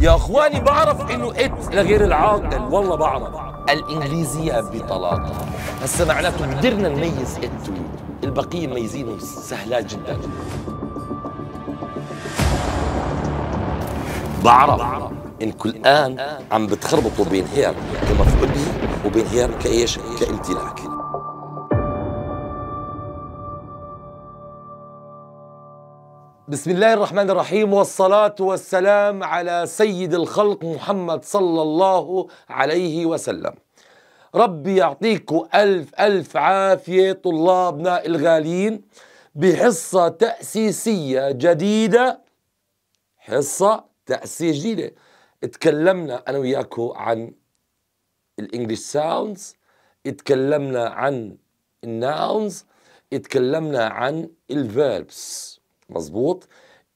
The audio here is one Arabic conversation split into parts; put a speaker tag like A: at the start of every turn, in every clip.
A: يا اخواني بعرف انه ات لغير العاقل والله بعرف الانجليزيه بطلاقه هسه معناته قدرنا نميز ات البقيه مميزينه سهلات جدا بعرف انكم الان عم بتخربطوا بين هير كمفقودي وبين هير كايش كامتلاك بسم الله الرحمن الرحيم والصلاة والسلام على سيد الخلق محمد صلى الله عليه وسلم ربي يعطيكم ألف ألف عافية طلابنا الغالين بحصة تأسيسية جديدة حصة تأسيسية جديدة تكلمنا أنا وياكم عن الانجليش ساوندز تكلمنا عن الناونز تكلمنا عن الفيربس مظبوط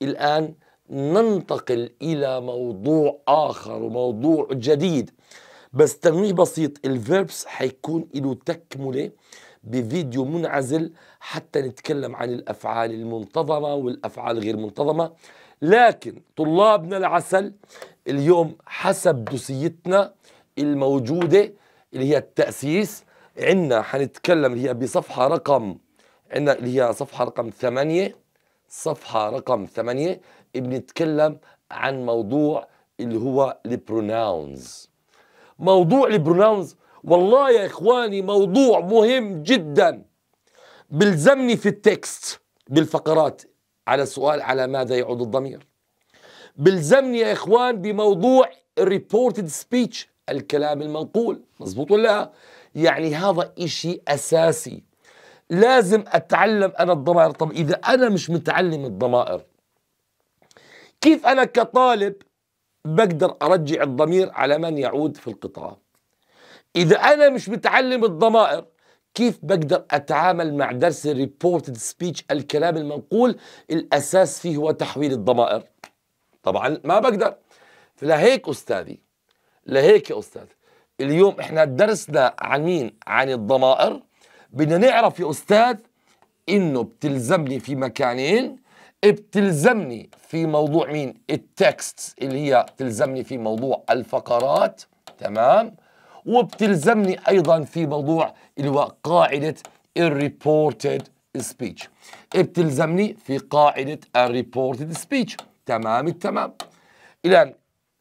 A: الآن ننتقل إلى موضوع آخر وموضوع جديد بس تنويه بسيط الفيربس حيكون له تكملة بفيديو منعزل حتى نتكلم عن الأفعال المنتظمة والأفعال غير منتظمة لكن طلابنا العسل اليوم حسب دوسيتنا الموجودة اللي هي التأسيس عندنا حنتكلم اللي هي بصفحة رقم عندنا اللي هي صفحة رقم ثمانية صفحة رقم 8 بنتكلم عن موضوع اللي هو البروناونز موضوع البروناونز والله يا إخواني موضوع مهم جدا بلزمني في التكست بالفقرات على سؤال على ماذا يعود الضمير بلزمني يا إخوان بموضوع الريبورتد سبيتش الكلام المنقول مزبوط ولا يعني هذا إشي أساسي لازم اتعلم انا الضمائر طب اذا انا مش متعلم الضمائر كيف انا كطالب بقدر ارجع الضمير على من يعود في القطاع اذا انا مش متعلم الضمائر كيف بقدر اتعامل مع درس الريبورتد سبيتش الكلام المنقول الاساس فيه هو تحويل الضمائر طبعا ما بقدر فلهيك استاذي لهيك يا استاذ اليوم احنا درسنا عن مين عن الضمائر بدنا نعرف يا استاذ انه بتلزمني في مكانين بتلزمني في موضوع مين التكست اللي هي بتلزمني في موضوع الفقرات تمام وبتلزمني ايضا في موضوع اللي هو قاعده الريبورتد سبيتش بتلزمني في قاعده الريبورتد سبيتش تمام التمام الان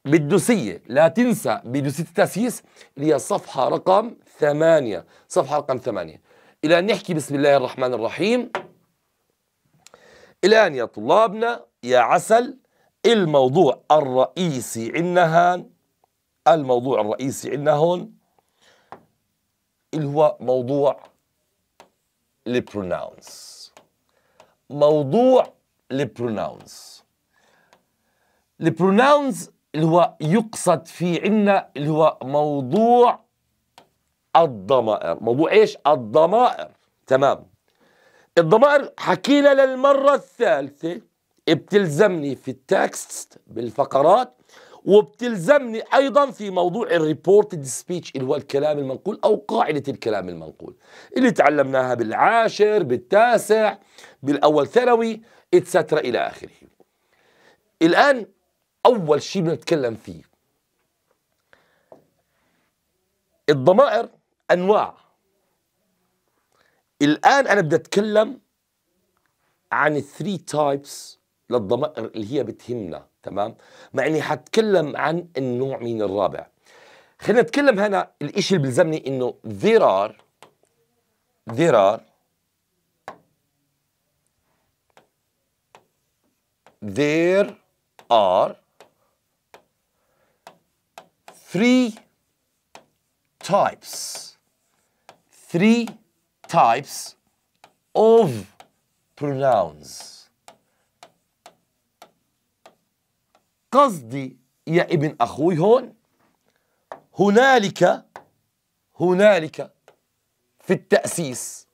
A: بالدوسية لا تنسى بدوسية التأسيس اللي هي صفحة رقم ثمانية صفحة رقم ثمانية إلى أن نحكي بسم الله الرحمن الرحيم إلى أن يا طلابنا يا عسل الموضوع الرئيسي عندنا هان الموضوع الرئيسي عندنا هون اللي هو موضوع البروناونز موضوع البروناونز البروناونز اللي هو يقصد في عنا اللي هو موضوع الضمائر موضوع ايش الضمائر تمام الضمائر حكينا للمرة الثالثة بتلزمني في التكست بالفقرات وبتلزمني ايضا في موضوع الريبورتد سبيتش اللي هو الكلام المنقول او قاعده الكلام المنقول اللي تعلمناها بالعاشر بالتاسع بالاول ثانوي اتسترا الى اخره الان اول شيء بنتكلم فيه الضمائر انواع الان انا بدي اتكلم عن الثري تايبس للضمائر اللي هي بتهمنا تمام مع اني حتكلم عن النوع مين الرابع خلينا نتكلم هنا الاشي اللي بلزمني انه there are there are there are three types three types of pronouns قصدي يا ابن أخوي هون هنالك هنالك في التأسيس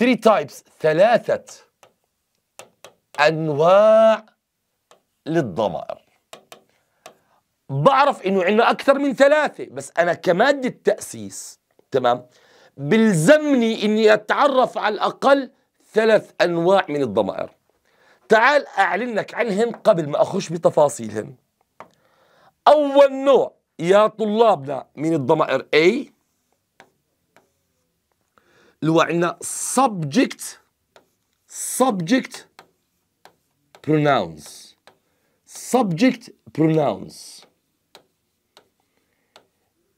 A: three types ثلاثة أنواع للضمائر بعرف إنه عندنا أكثر من ثلاثة بس أنا كمادة تأسيس تمام بلزمني اني اتعرف على الاقل ثلاث انواع من الضمائر تعال اعلن لك عنهم قبل ما اخش بتفاصيلهم اول نوع يا طلابنا من الضمائر A اللي هو عندنا subject subject pronouns subject pronouns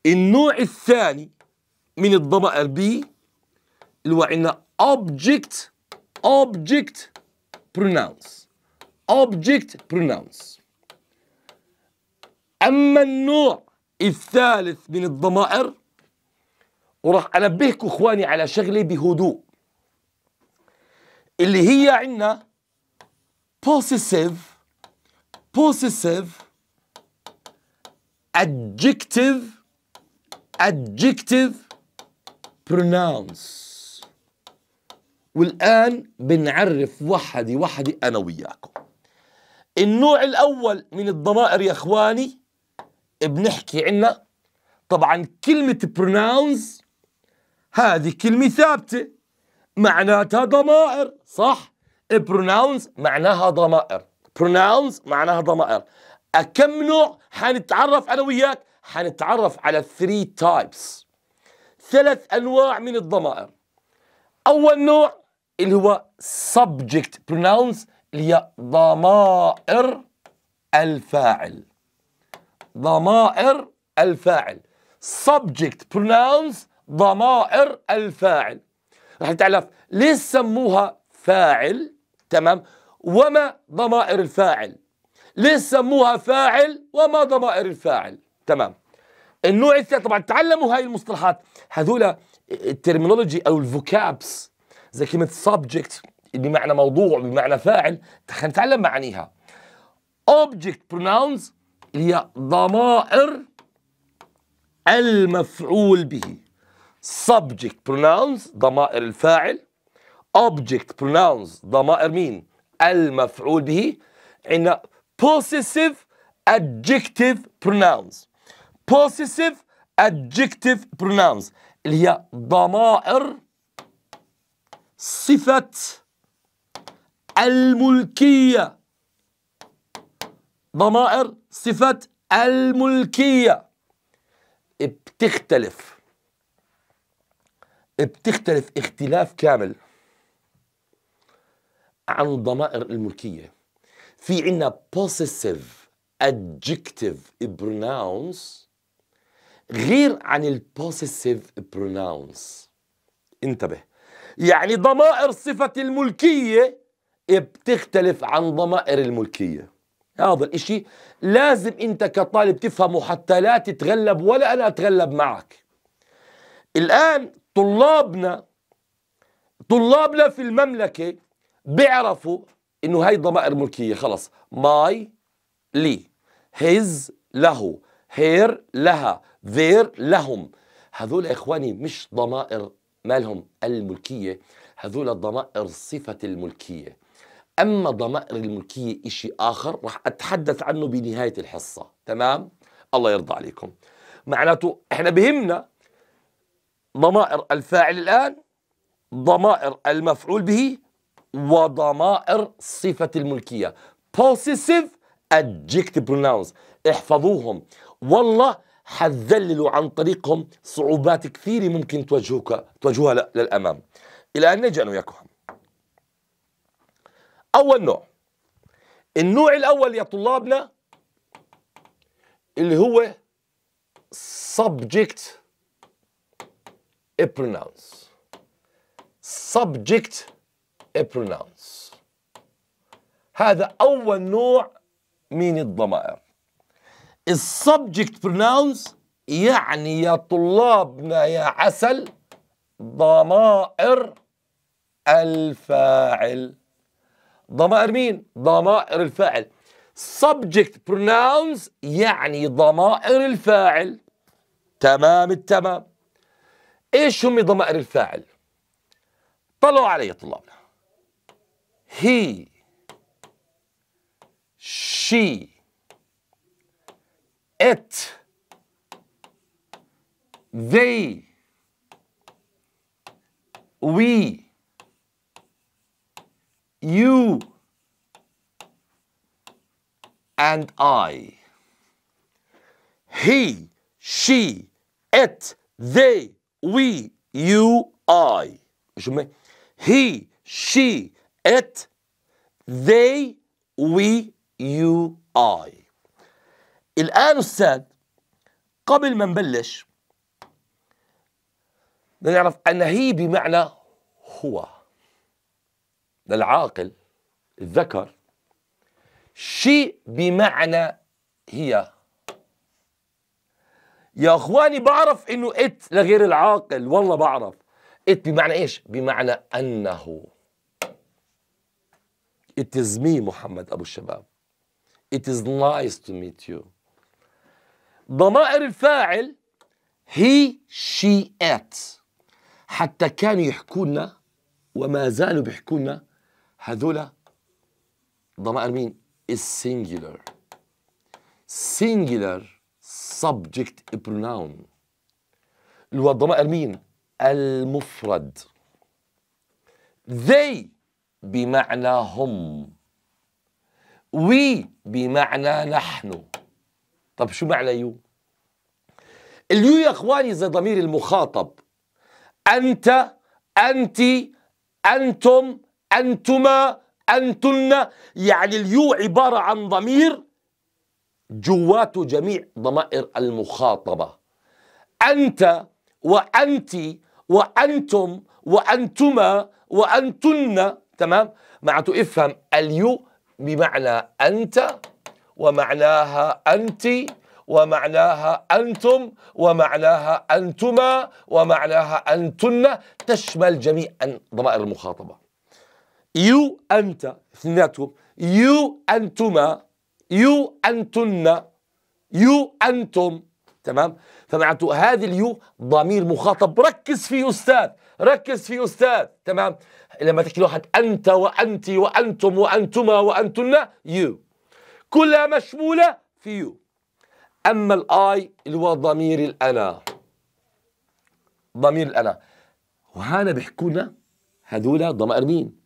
A: النوع الثاني من الضمائر بي اللي هو عندنا object object pronouns object pronouns أما النوع الثالث من الضمائر وراح أنبهكم إخواني على شغلة بهدوء اللي هي عندنا possessive possessive adjective adjective pronounce والآن بنعرف وحدي وحدي أنا وياكم النوع الأول من الضمائر يا إخواني بنحكي عنا طبعا كلمة pronounce هذه كلمة ثابتة معناتها ضمائر صح pronounce معناها ضمائر pronounce معناها ضمائر كم نوع حنتعرف أنا وياك حنتعرف على 3 types ثلاث انواع من الضمائر اول نوع اللي هو subject pronouns اللي هي ضمائر الفاعل ضمائر الفاعل subject pronouns ضمائر الفاعل راح تعرف ليش سموها فاعل تمام وما ضمائر الفاعل ليش سموها فاعل وما ضمائر الفاعل تمام النوع الثاني طبعا تعلموا هاي المصطلحات هذول الترمينولوجي او الفوكابس زي كلمه سبجكت بمعنى موضوع بمعنى فاعل خلينا نتعلم معانيها اوبجكت بروناونز اللي هي ضمائر المفعول به سبجكت بروناونز ضمائر الفاعل اوبجكت بروناونز ضمائر مين المفعول به عندنا possessive adjective pronouns possessive adjective pronouns اللي هي ضمائر صفة الملكية ضمائر صفة الملكية بتختلف بتختلف اختلاف كامل عن ضمائر الملكية في عنا possessive adjective pronouns غير عن البوسيسيف بروناونس انتبه يعني ضمائر صفة الملكية بتختلف عن ضمائر الملكية هذا الاشي لازم انت كطالب تفهمه حتى لا تتغلب ولا انا اتغلب معك الان طلابنا طلابنا في المملكة بيعرفوا انه هاي ضمائر ملكية خلص ماي لي هيز له هير لها ذير لهم هذول إخواني مش ضمائر مالهم الملكية هذول ضمائر صفة الملكية أما ضمائر الملكية شيء آخر رح أتحدث عنه بنهاية الحصة تمام الله يرضى عليكم معناته إحنا بهمنا ضمائر الفاعل الآن ضمائر المفعول به وضمائر صفة الملكية possessive adjective pronouns احفظوهم والله حتذللوا عن طريقهم صعوبات كثيرة ممكن توجهوك تواجهها للأمام إلى أن نجي أنا وياكم أول نوع النوع الأول يا طلابنا اللي هو subject a pronounce subject a pronounce هذا أول نوع من الضمائر السبجكت برناونز يعني يا طلابنا يا عسل ضمائر الفاعل ضمائر مين؟ ضمائر الفاعل subject pronouns يعني ضمائر الفاعل تمام التمام ايش هم ضمائر الفاعل؟ طلعوا علي طلابنا he she it, they, we, you, and I. He, she, it, they, we, you, I. Je mets he, she, it, they, we, you, I. الآن أستاذ قبل ما نبلش بدنا نعرف أن هي بمعنى هو للعاقل الذكر شيء بمعنى هي يا اخواني بعرف انه ات لغير العاقل والله بعرف ات بمعنى ايش بمعنى انه it is me محمد ابو الشباب it is nice to meet you ضمائر الفاعل هي شي ات حتى كانوا يحكوا لنا وما زالوا بيحكوا لنا هذولا ضمائر مين السنجلر سنجلر subject pronoun اللي هو الضمائر مين المفرد they بمعنى هم we بمعنى نحن طب شو معنى يو اليو يا اخواني زي ضمير المخاطب انت انت انتم انتما انتن يعني اليو عباره عن ضمير جواته جميع ضمائر المخاطبه انت وانت وانتم وانتما وانتن تمام معناته افهم اليو بمعنى انت ومعناها أنتِ ومعناها أنتم ومعناها أنتما ومعناها أنتن تشمل جميع ضمائر المخاطبة يو أنت اثنيناتهم يو أنتما يو أنتن يو أنتم تمام فمعناته هذه اليو ضمير مخاطب ركز فيه أستاذ ركز في أستاذ تمام لما تحكي لواحد أنت وأنت وأنتم وأنتما وأنتن يو كلها مشمولة في يو أما الآي اللي هو ضمير الأنا ضمير الأنا وهنا بيحكوا لنا هذولا ضمائر مين؟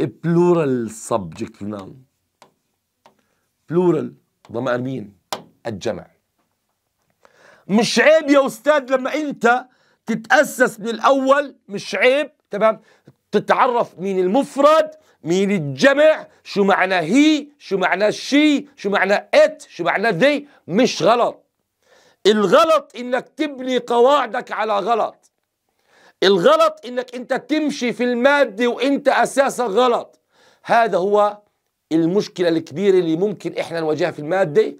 A: بلورال سبجكت نون بلورال ضمائر مين؟ الجمع مش عيب يا أستاذ لما أنت تتأسس من الأول مش عيب تمام تتعرف مين المفرد مين الجمع شو معنى هي شو معنى شي شو معنى ات شو معنى ذي مش غلط الغلط انك تبني قواعدك على غلط الغلط انك انت تمشي في المادة وانت اساسا غلط هذا هو المشكله الكبيره اللي ممكن احنا نواجهها في الماده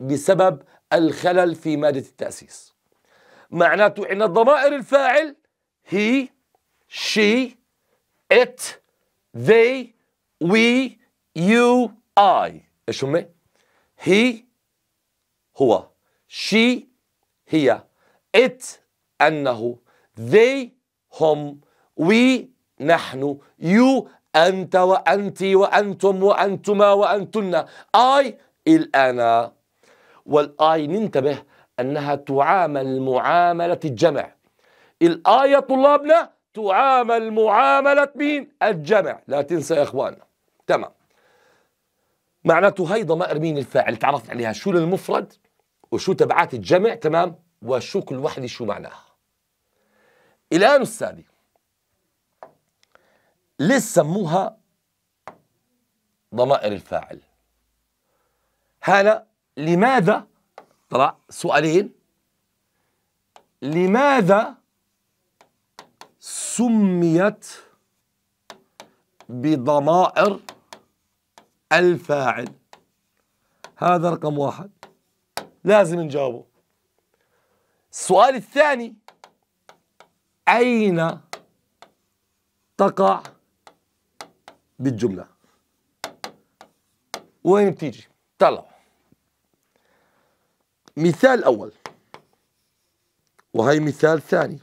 A: بسبب الخلل في ماده التاسيس معناته ان ضمائر الفاعل هي شي ات they, we, you, I ايش هم؟ he هو she هي it أنه they هم we نحن you أنت وأنت وأنتم وأنتما وأنتن I الأنا والآي ننتبه أنها تعامل معاملة الجمع الاي يا طلابنا تعامل معاملة مين الجمع لا تنسى يا إخوان تمام معناته هي ضمائر مين الفاعل تعرفت عليها شو للمفرد وشو تبعات الجمع تمام وشو كل واحد شو معناها الآن أستاذي ليش سموها ضمائر الفاعل هلا لماذا طلع سؤالين لماذا سميت بضمائر الفاعل هذا رقم واحد لازم نجاوبه السؤال الثاني أين تقع بالجملة وين بتيجي طلع مثال أول وهي مثال ثاني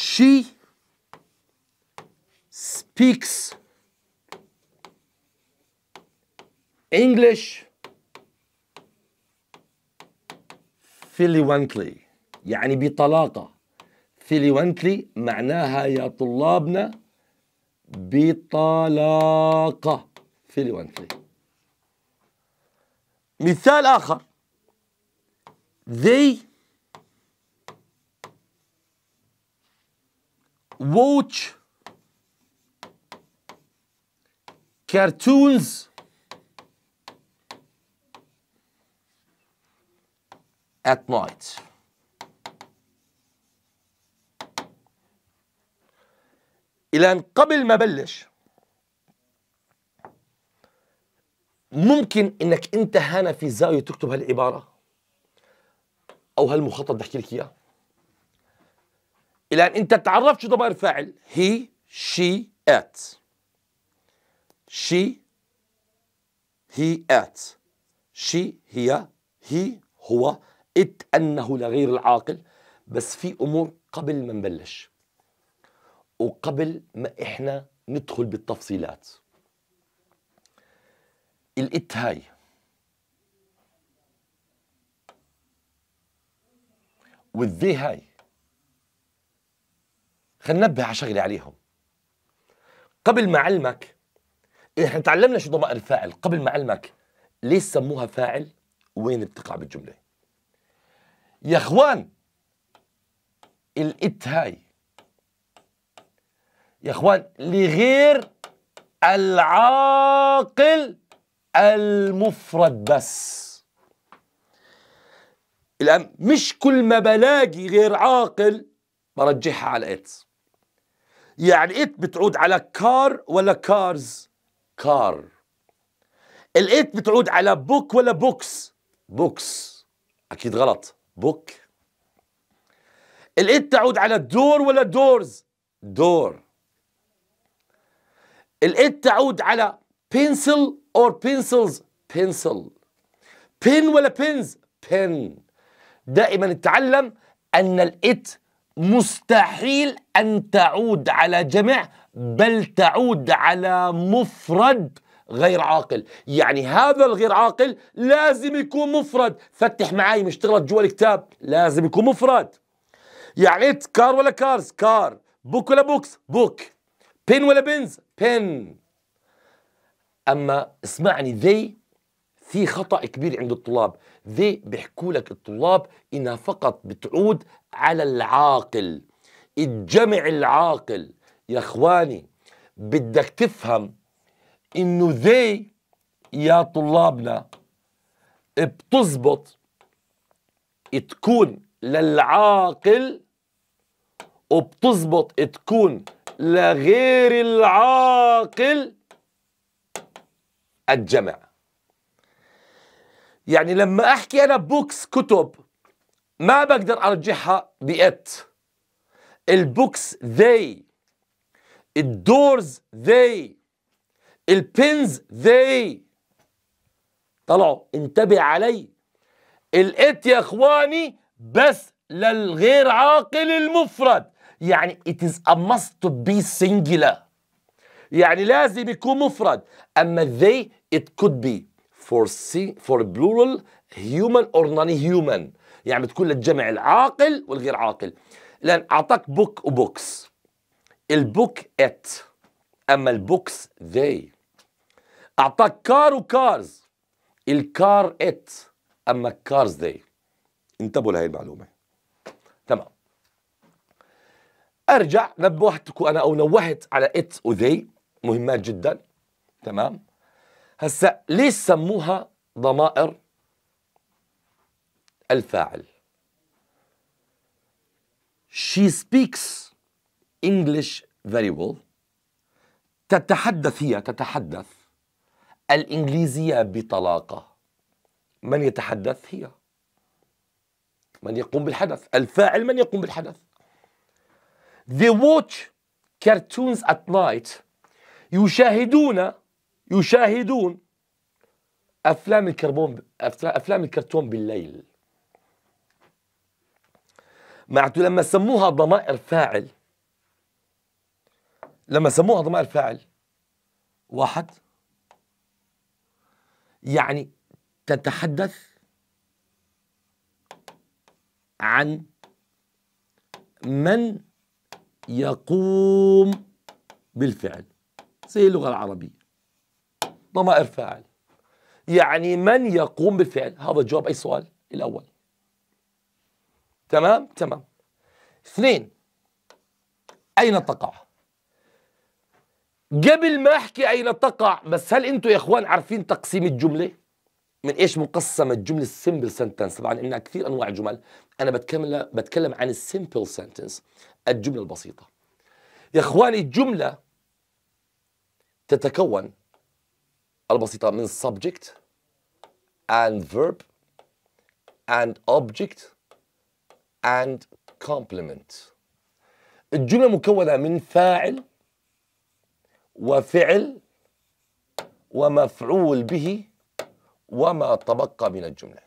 A: she speaks English fluently يعني بطلاقة fluently معناها يا طلابنا بطلاقة fluently مثال آخر they watch cartoons at night الان قبل ما بلش ممكن انك انت هنا في زاويه تكتب هالعباره او هالمخطط بدي احكي لك اياه الى ان انت تعرفت شو ضمائر فاعل هي شي ات شي هي ات شي هي هي هو ات انه لغير العاقل بس في امور قبل ما نبلش وقبل ما احنا ندخل بالتفصيلات الات هاي والذي هاي خلينا ننبه على شغله عليهم قبل ما علمك إيه، احنا تعلمنا شو ضمائر الفاعل قبل ما علمك ليش سموها فاعل وين بتقع بالجمله يا اخوان الات هاي يا اخوان لغير العاقل المفرد بس الان مش كل ما بلاقي غير عاقل برجحها على اتس يعني ات بتعود على كار ولا كارز كار الات بتعود على بوك ولا بوكس بوكس اكيد غلط بوك الات تعود على دور ولا دورز دور الات تعود على pencil or pencils pencil pin ولا pins pin دائما نتعلم ان الات مستحيل أن تعود على جمع بل تعود على مفرد غير عاقل يعني هذا الغير عاقل لازم يكون مفرد فتح معي اشتغلت جوا الكتاب لازم يكون مفرد يعني كار ولا كارز كار بوك ولا بوكس بوك بين ولا بنز بين اما اسمعني ذي في خطا كبير عند الطلاب ذي بيحكوا لك الطلاب انها فقط بتعود على العاقل الجمع العاقل يا اخواني بدك تفهم انه ذي يا طلابنا بتزبط تكون للعاقل وبتزبط تكون لغير العاقل الجمع يعني لما احكي انا بوكس كتب ما بقدر ارجحها بإت البوكس ذي الدورز ذي البنز ذي طلعوا انتبه علي الات يا اخواني بس للغير عاقل المفرد يعني it is a must be singular يعني لازم يكون مفرد اما they it could be for, for plural human or non-human يعني بتكون للجمع العاقل والغير عاقل لان اعطاك بوك وبوكس البوك ات اما البوكس ذي اعطاك كار وكارز الكار ات اما الكارز ذي انتبهوا لهي المعلومه تمام ارجع نبهتك انا او نوهت على ات وذي مهمات جدا تمام هسا ليش سموها ضمائر الفاعل she speaks English very well تتحدث هي تتحدث الإنجليزية بطلاقة من يتحدث هي من يقوم بالحدث الفاعل من يقوم بالحدث they watch cartoons at night يشاهدون يشاهدون افلام الكربون افلام الكرتون بالليل معناته لما سموها ضمائر فاعل لما سموها ضمائر فاعل واحد يعني تتحدث عن من يقوم بالفعل زي اللغة العربية ضمائر فاعل يعني من يقوم بالفعل هذا جواب أي سؤال الأول تمام تمام اثنين أين تقع قبل ما أحكي أين تقع بس هل أنتوا يا إخوان عارفين تقسيم الجملة من إيش مقسمة الجملة السمبل سنتنس طبعا إنها كثير أنواع جمل أنا بتكلم بتكلم عن السمبل سنتنس الجملة البسيطة يا إخواني الجملة تتكون البسيطة من subject and verb and object and complement الجملة مكونة من فاعل وفعل ومفعول به وما تبقى من الجملة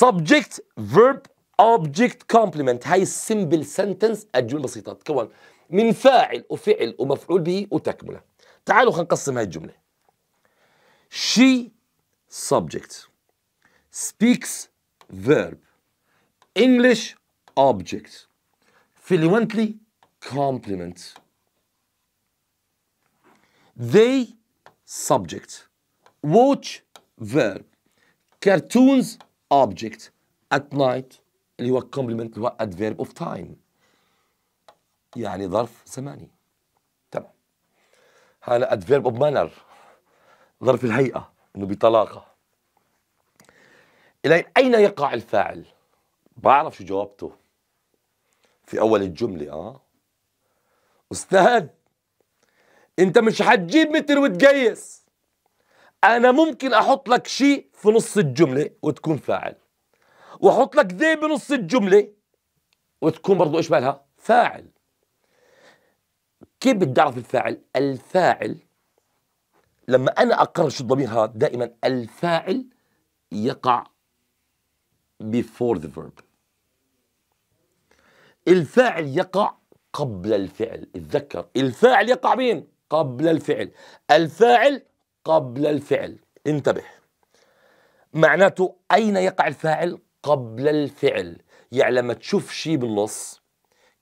A: subject verb object complement هاي simple sentence الجملة بسيطة تكون من فاعل وفعل ومفعول به وتكملة تعالوا خلينا نقسم هاي الجملة she subject speaks verb English objects fluently complement they subject watch verb cartoons object at night اللي هو complement اللي هو adverb of time يعني ظرف زماني تمام هذا adverb of manner ظرف الهيئة انه بطلاقة إلى أين يقع الفاعل؟ بعرف شو جاوبته في اول الجمله اه استاذ انت مش حتجيب متر وتقيس انا ممكن احط لك شيء في نص الجمله وتكون فاعل واحط لك ذي بنص الجمله وتكون برضو ايش مالها فاعل كيف بدي اعرف الفاعل الفاعل لما انا اقرر شو الضمير هذا دائما الفاعل يقع before the verb الفاعل يقع قبل الفعل اتذكر الفاعل يقع مين قبل الفعل الفاعل قبل الفعل انتبه معناته أين يقع الفاعل قبل الفعل يعني لما تشوف شيء بالنص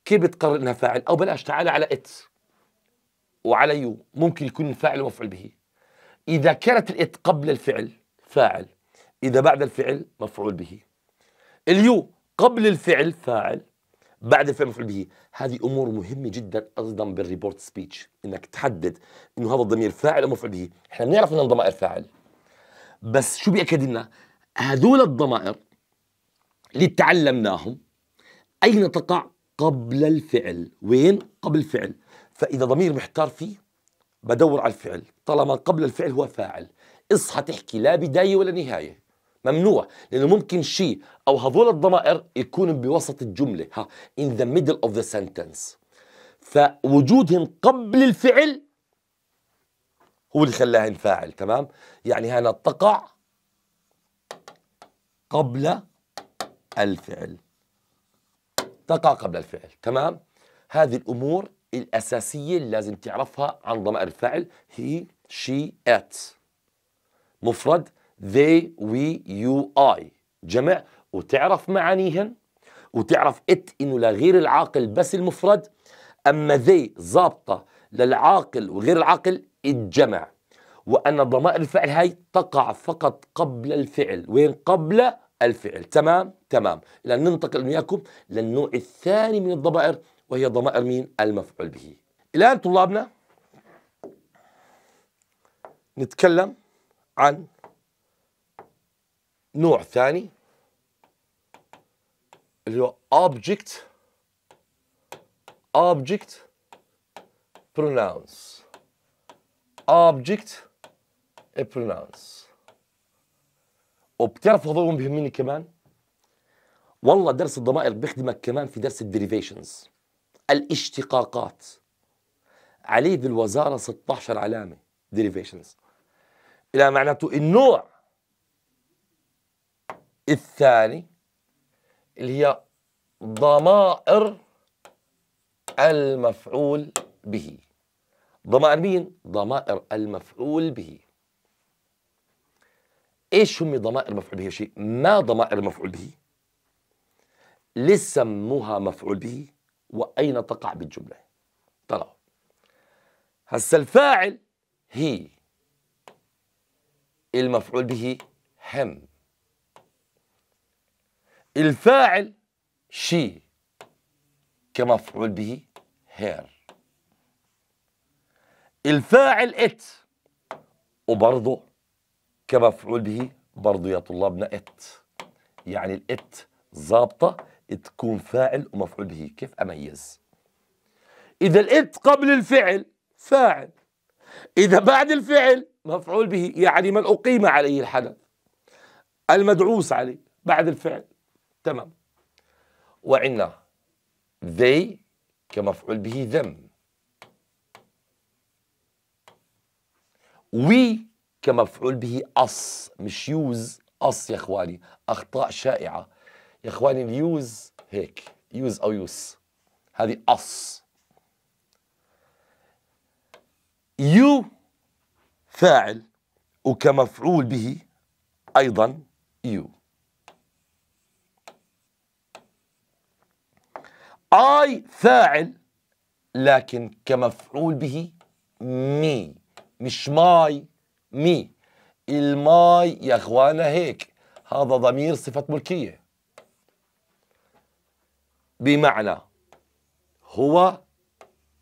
A: كيف بتقرر انها فاعل او بلاش تعال على ات وعلى يو ممكن يكون الفاعل مفعول به اذا كانت الات قبل الفعل فاعل اذا بعد الفعل مفعول به اليو قبل الفعل فاعل بعد الفيلم مفعول به هذه امور مهمه جدا ايضا بالريبورت سبيتش انك تحدد انه هذا الضمير فاعل او مفعول به احنا بنعرف انه الضمائر فاعل بس شو بياكد لنا هذول الضمائر اللي تعلمناهم اين تقع قبل الفعل وين قبل الفعل فاذا ضمير محتار فيه بدور على الفعل طالما قبل الفعل هو فاعل اصحى تحكي لا بدايه ولا نهايه ممنوع لانه ممكن شيء او هذول الضمائر يكونوا بوسط الجمله ها in the middle of the sentence فوجودهم قبل الفعل هو اللي خلاها انفاعل تمام يعني هنا تقع قبل الفعل تقع قبل الفعل تمام هذه الامور الاساسيه اللي لازم تعرفها عن ضمائر الفعل هي شي ات مفرد they we you I جمع وتعرف معانيهن وتعرف ات انه لغير العاقل بس المفرد اما ذي ظابطه للعاقل وغير العاقل الجمع وان ضمائر الفعل هاي تقع فقط قبل الفعل وين قبل الفعل تمام تمام الان ننتقل وياكم للنوع الثاني من الضمائر وهي ضمائر مين المفعول به الان طلابنا نتكلم عن نوع ثاني اللي هو object object pronouns object pronouns وبتعرفوا هذول مهمين كمان والله درس الضمائر بيخدمك كمان في درس الديريفيشنز الاشتقاقات عليه بالوزاره 16 علامه ديريفيشنز الى معناته النوع الثاني اللي هي ضمائر المفعول به ضمائر مين؟ ضمائر المفعول به ايش هم ضمائر مفعول به شيء ما ضمائر مفعول به لسموها مفعول به واين تقع بالجمله ترى هسه الفاعل هي المفعول به هم الفاعل شي كمفعول به هير الفاعل ات وبرضه كمفعول به برضه يا طلابنا ات يعني الات ظابطه تكون فاعل ومفعول به كيف اميز اذا الات قبل الفعل فاعل اذا بعد الفعل مفعول به يعني من اقيم عليه الحدث المدعوس عليه بعد الفعل تمام وعندنا they كمفعول به them we كمفعول به us مش use us يا اخواني اخطاء شائعه يا اخواني اليوز هيك يوز او يوس هذه us you فاعل وكمفعول به ايضا you اي فاعل لكن كمفعول به مي مش ماي مي الماي يا اخوانا هيك هذا ضمير صفة ملكية بمعنى هو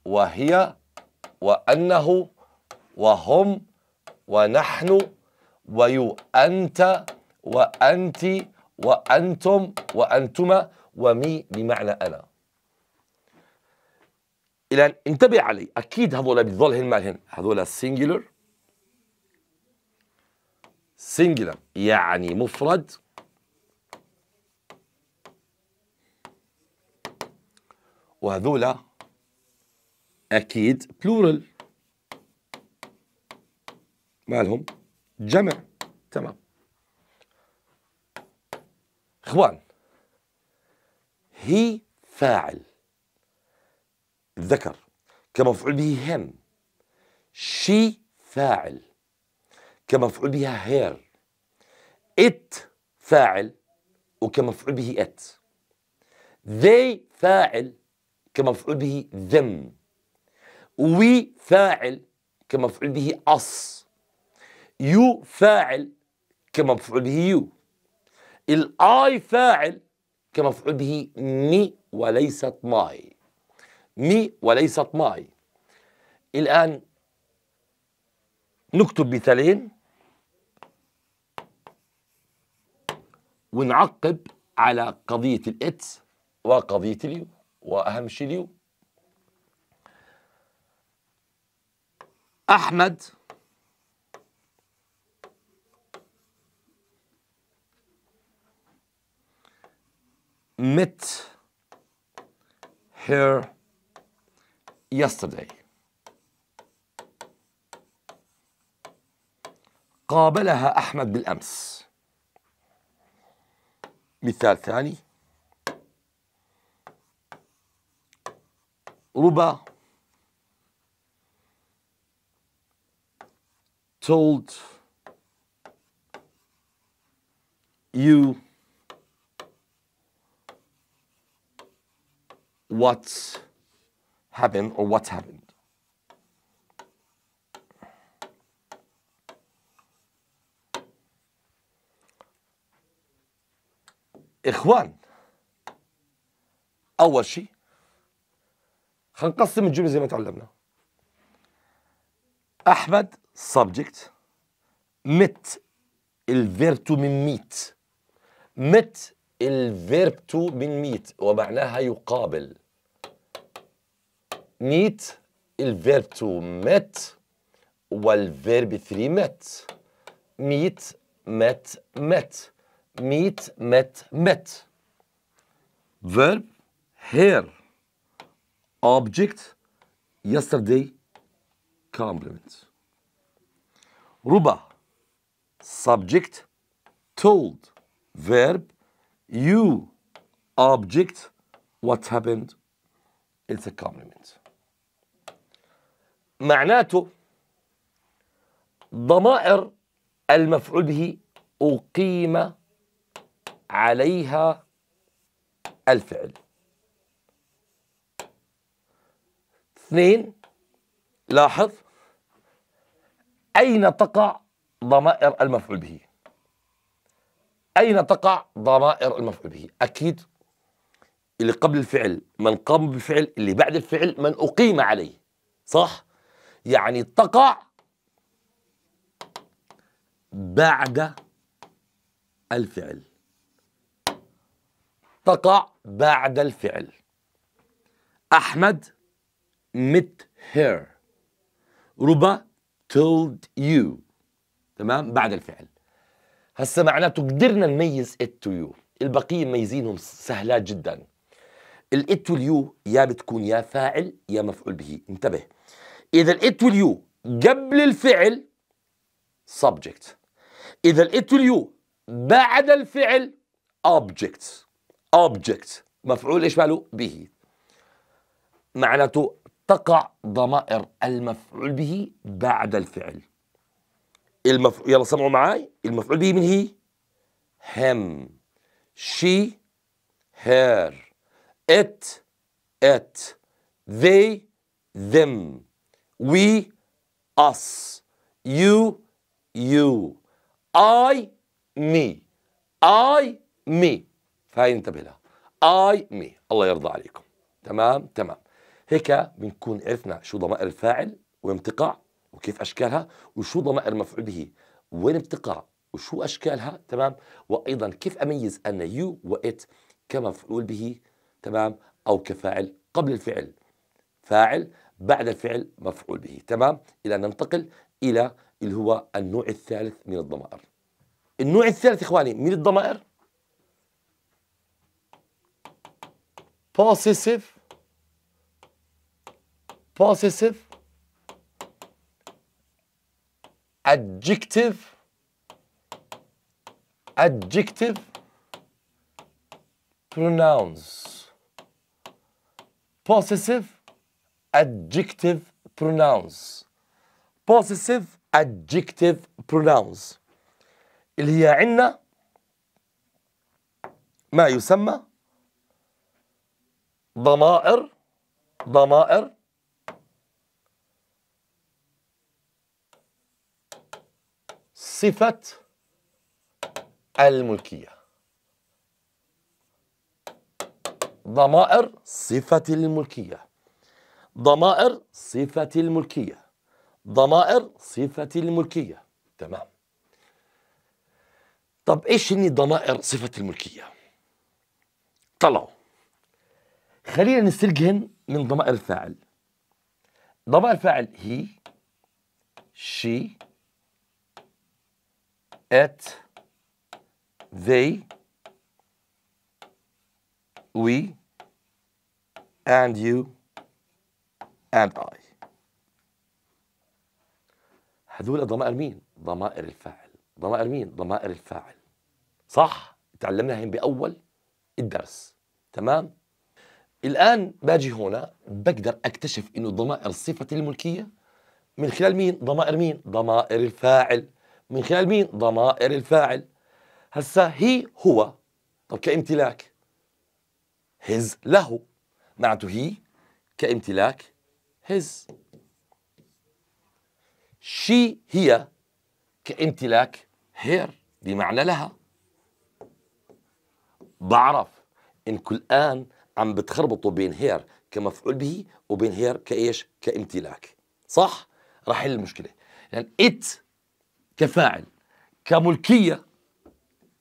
A: وهي وأنه وهم ونحن ويو أنت وأنت وأنتم وأنتما ومي بمعنى أنا الى انتبه علي أكيد هذول بيضل هن مالهن هذول سينجلر سينجلر يعني مفرد وهذولا أكيد بلورال مالهم جمع تمام إخوان هي فاعل الذكر كمفعول به هن شي فاعل كمفعول بها هير ات فاعل وكمفعول به ات they فاعل كمفعول به them we فاعل كمفعول به us you فاعل كمفعول به you الاي فاعل كمفعول به me وليست my مي وليست ماي الآن نكتب مثالين ونعقب على قضية الإتس وقضية اليو وأهم شيء اليو أحمد met her yesterday. قابلها أحمد بالأمس مثال ثاني ربا told you what happened or what's happened. إخوان أول شيء هنقسم الجملة زي ما تعلمنا أحمد subject مت الفيرتو من ميت مت الفيرب تو من ميت ومعناها يقابل meet, il verbe to met verb 3 met. Meet, met, met. Meet, met, met. Verb here. Object yesterday complement. Ruba subject told verb you object what happened it's a compliment معناته ضمائر المفعول به أقيم عليها الفعل اثنين لاحظ أين تقع ضمائر المفعول به أين تقع ضمائر المفعول به أكيد اللي قبل الفعل من قام بالفعل اللي بعد الفعل من أقيم عليه صح يعني تقع بعد الفعل تقع بعد الفعل أحمد مت هير ربا told you تمام بعد الفعل هسه معناته قدرنا نميز it to you البقية مميزينهم سهلات جدا الات you يا بتكون يا فاعل يا مفعول به انتبه إذا الإت واليو قبل الفعل subject إذا الإت واليو بعد الفعل object object مفعول إيش ماله به معناته تقع ضمائر المفعول به بعد الفعل المفعول يلا سمعوا معاي المفعول به من هي him she her it it they them we us you you I me I me فهي انتبه لها I me الله يرضى عليكم تمام تمام هيك بنكون عرفنا شو ضمائر الفاعل وين بتقع وكيف اشكالها وشو ضمائر المفعول به وين بتقع وشو اشكالها تمام وايضا كيف اميز ان يو وات كمفعول به تمام او كفاعل قبل الفعل فاعل بعد الفعل مفعول به تمام إلى أن ننتقل إلى اللي هو النوع الثالث من الضمائر النوع الثالث إخواني من الضمائر possessive possessive adjective adjective pronouns possessive adjective pronouns possessive adjective pronouns اللي هي عنا ما يسمى ضمائر ضمائر صفة الملكية ضمائر صفة الملكية ضمائر صفة الملكية ضمائر صفة الملكية تمام طب ايش هني ضمائر صفة الملكية طلعوا خلينا نستلقهن من ضمائر الفاعل ضمائر الفاعل هي شي ات they we and you and I هذول ضمائر مين؟ ضمائر الفاعل ضمائر مين؟ ضمائر الفاعل صح؟ تعلمناهم بأول الدرس تمام؟ الآن باجي هنا بقدر أكتشف إنه ضمائر صفة الملكية من خلال مين؟ ضمائر مين؟ ضمائر الفاعل من خلال مين؟ ضمائر الفاعل هسا هي هو طب كامتلاك his له معناته هي كامتلاك his she هي كامتلاك هير بمعنى لها بعرف انكم الان عم بتخربطوا بين هير كمفعول به وبين هير كايش كامتلاك صح راح حل المشكله يعني ات كفاعل كملكيه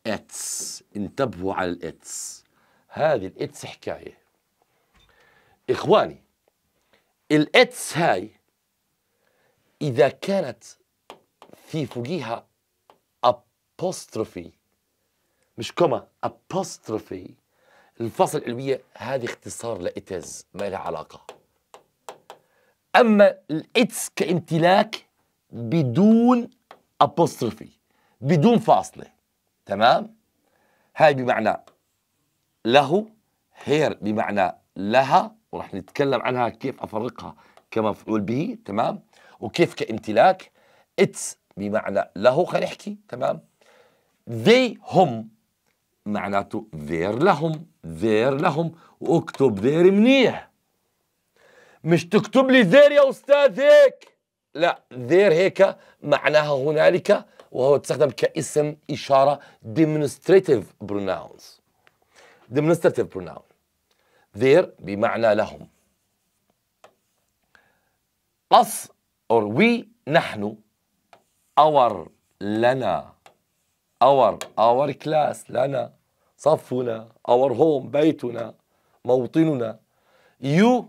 A: اتس انتبهوا على الاتس هذه الاتس حكايه اخواني الاتس هاي إذا كانت في فوقيها ابوستروفي مش كوما ابوستروفي الفصل العلوية هذه اختصار لإتز ما لها علاقة أما الإتس كامتلاك بدون ابوستروفي بدون فاصلة تمام هاي بمعنى له هير بمعنى لها وراح نتكلم عنها كيف افرقها كمفعول به تمام وكيف كامتلاك اتس بمعنى له خلينا نحكي تمام they هم معناته ذير لهم ذير لهم واكتب ذير منيح مش تكتب لي ذير يا استاذ هيك لا ذير هيك معناها هنالك وهو تستخدم كاسم اشاره demonstrative pronouns demonstrative بروناونز their بمعنى لهم us or we نحن our لنا our our class لنا صفنا our home بيتنا موطننا you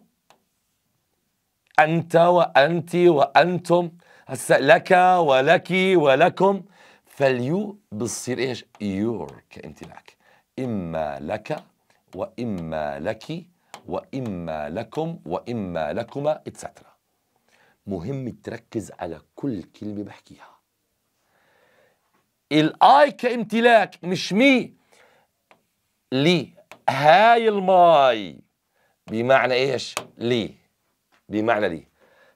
A: أنت وأنت وأنتم هسا لك ولك ولكم فاليو بتصير ايش؟ يور كامتلاك اما لك وإما لك وإما لكم وإما لكما اتسترا مهم تركز على كل كلمة بحكيها الآي كامتلاك مش مي لي هاي الماي بمعنى ايش لي بمعنى لي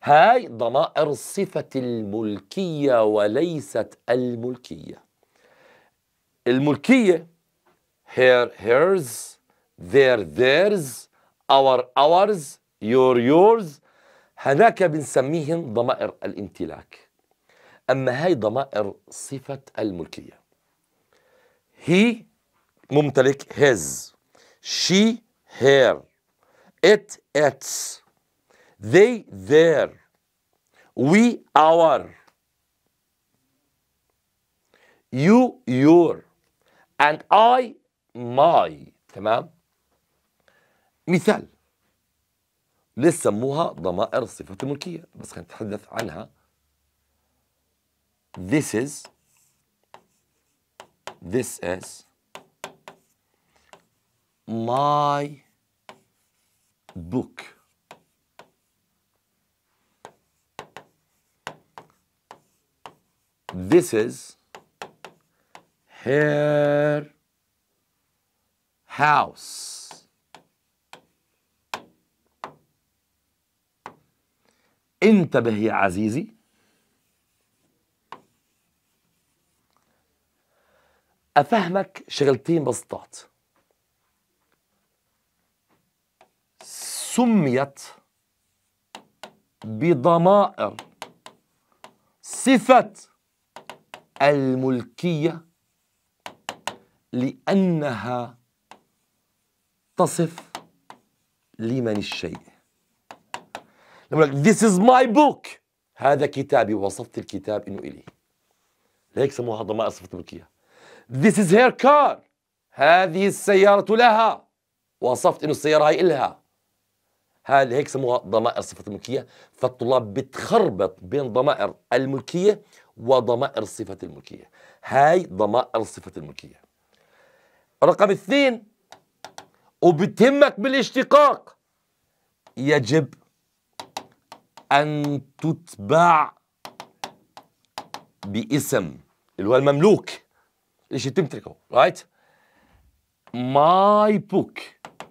A: هاي ضمائر صفة الملكية وليست الملكية الملكية هير هيرز their theirs our ours your yours هناك بنسميهم ضمائر الامتلاك أما هاي ضمائر صفة الملكية he ممتلك his she her it its they their we our you your and I my تمام مثال ليش سموها ضمائر الصفة الملكية بس خلينا نتحدث عنها this is this is my book this is her house انتبه يا عزيزي أفهمك شغلتين بسطات سميت بضمائر صفة الملكية لأنها تصف لمن الشيء لما يقول لك this is my book هذا كتابي وصفت الكتاب انه الي ليك سموها ضمائر صفت لك اياها this is her car هذه السيارة لها وصفت انه السيارة هي إلها هذا هيك سموها ضمائر صفة الملكية فالطلاب بتخربط بين ضمائر الملكية وضمائر صفة الملكية هاي ضمائر صفة الملكية رقم اثنين وبتهمك بالاشتقاق يجب أن تتبع باسم اللي هو المملوك اللي تمتلكه رايت ماي بوك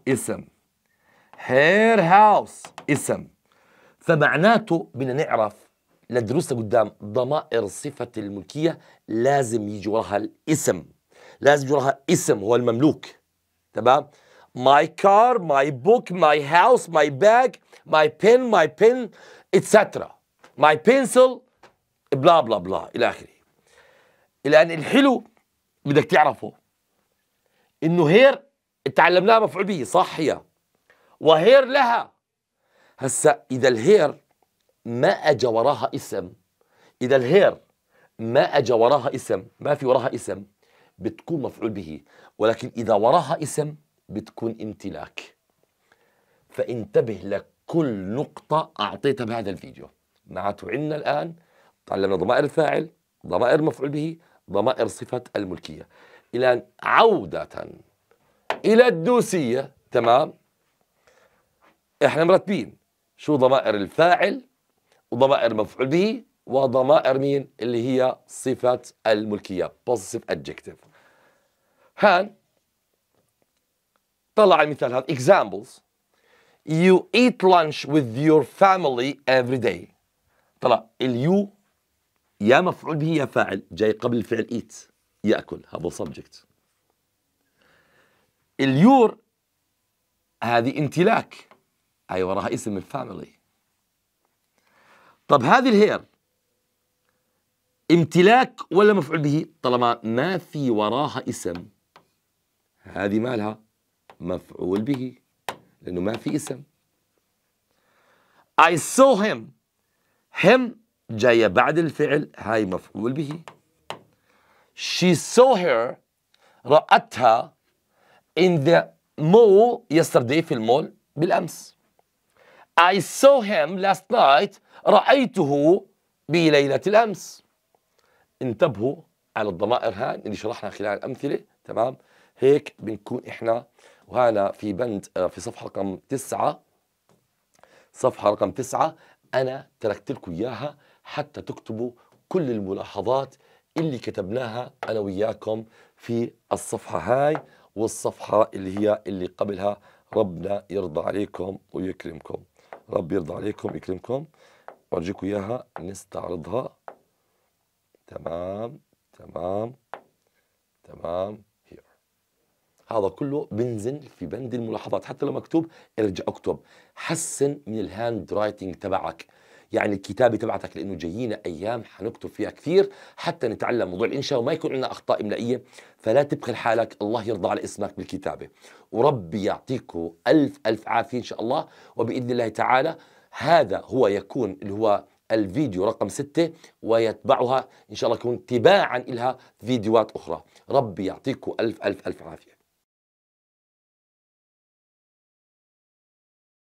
A: اسم هير هاوس اسم فمعناته بدنا نعرف لدروسة قدام ضمائر صفة الملكية لازم يجي وراها الاسم لازم يجي وراها اسم هو المملوك تمام ماي كار ماي بوك ماي هاوس ماي باج ماي بن ماي بن اتسترا ماي بنسل بلا بلا بلا الى اخره الان الحلو بدك تعرفه انه هير تعلمناها مفعول به صح هي وهير لها هسا اذا الهير ما اجى وراها اسم اذا الهير ما اجى وراها اسم ما في وراها اسم بتكون مفعول به ولكن اذا وراها اسم بتكون امتلاك فانتبه لك كل نقطة أعطيتها بهذا الفيديو معناته عندنا الآن تعلمنا ضمائر الفاعل ضمائر مفعول به ضمائر صفة الملكية الآن عودة إلى الدوسية تمام إحنا مرتبين شو ضمائر الفاعل وضمائر مفعول به وضمائر مين اللي هي صفة الملكية بوزيتيف adjective هان طلع المثال هذا examples You eat lunch with your family every day طلع اليو يا مفعول به يا فاعل جاي قبل الفعل eat ياكل هذا سبجكت اليور هذه امتلاك اي وراها اسم الفاميلي طب هذه الهير امتلاك ولا مفعول به طالما ما في وراها اسم هذه مالها مفعول به لأنه ما في اسم I saw him him جاية بعد الفعل هاي مفعول به she saw her رأتها in the mall yesterday في المول بالأمس I saw him last night رأيته بليلة الأمس انتبهوا على الضمائر هاي اللي شرحنا خلال الأمثلة تمام هيك بنكون إحنا وهنا في بند آه، في صفحه رقم تسعة صفحه رقم تسعة انا تركت لكم اياها حتى تكتبوا كل الملاحظات اللي كتبناها انا وياكم في الصفحه هاي والصفحه اللي هي اللي قبلها ربنا يرضى عليكم ويكرمكم رب يرضى عليكم ويكرمكم ورجيكم اياها نستعرضها تمام تمام تمام هذا كله بنزل في بند الملاحظات حتى لو مكتوب ارجع اكتب حسن من الهاند رايتنج تبعك يعني الكتابه تبعتك لانه جايينا ايام حنكتب فيها كثير حتى نتعلم موضوع الانشاء وما يكون عندنا اخطاء املائيه فلا تبخل حالك الله يرضى على اسمك بالكتابه وربي يعطيكم الف الف عافيه ان شاء الله وباذن الله تعالى هذا هو يكون اللي هو الفيديو رقم ستة ويتبعها إن شاء الله يكون تباعا لها فيديوهات أخرى ربي يعطيكم ألف ألف ألف عافية